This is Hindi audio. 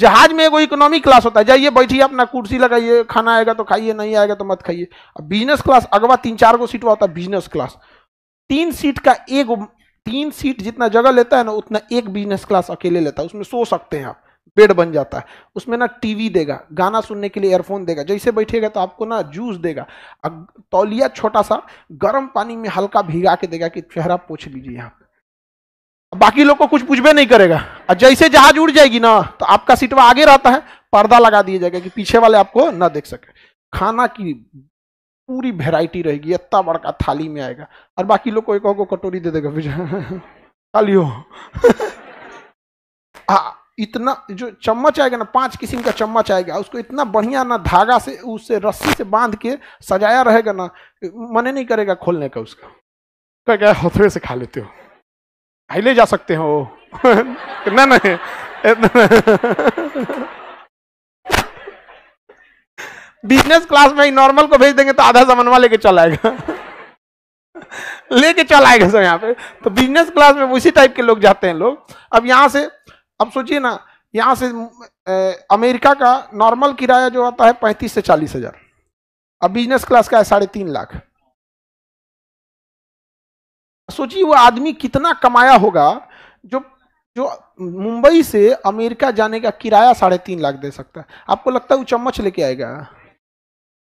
जहाज में एगो इकोनॉमी क्लास होता है जाइए बैठिए अपना कुर्सी लगाइए खाना आएगा तो खाइए नहीं आएगा तो मत खाइए अब बिजनेस क्लास अगवा तीन चार गो सीट होता है बिजनेस क्लास तीन सीट का एक तीन सीट जितना जगह लेता है ना उतना एक बिजनेस क्लास अकेले लेता है उसमें सो सकते हैं आप बेड बन जाता है उसमें ना टीवी देगा गाना सुनने के लिए एयरफोन देगा जैसे बैठेगा तो आपको ना जूस देगा तौलिया छोटा सा गर्म पानी में हल्का भिगा के देगा कि चेहरा पूछ लीजिए यहाँ बाकी लोग को कुछ पूछबे नहीं करेगा और जैसे जहाज उड़ जाएगी ना तो आपका सीटवा आगे रहता है पर्दा लगा दिया जाएगा कि पीछे वाले आपको ना देख सके खाना की पूरी वेराइटी रहेगी इतना बड़का थाली में आएगा और बाकी लोग कोई को कटोरी दे देगा फिर थाली हो आ, इतना जो चम्मच आएगा ना पांच किस्म का चम्मच आएगा उसको इतना बढ़िया ना धागा से उससे रस्सी से बांध के सजाया रहेगा ना मने नहीं करेगा खोलने का उसका कहेगा हथवे से खा लेते हो ले जा सकते हो कितना नहीं बिजनेस क्लास में नॉर्मल को भेज देंगे तो आधा समनवा लेके चलाएगा लेके चलाएगा सर यहाँ पे तो बिजनेस क्लास में उसी टाइप के लोग जाते हैं लोग अब यहाँ से अब सोचिए ना यहाँ से ए, अमेरिका का नॉर्मल किराया जो आता है पैंतीस से चालीस हजार अब बिजनेस क्लास का है साढ़े तीन लाख सोचिए वो आदमी कितना कमाया होगा जो जो मुंबई से अमेरिका जाने का किराया साढ़े तीन लाख दे सकता है आपको लगता है वो चम्मच लेके आएगा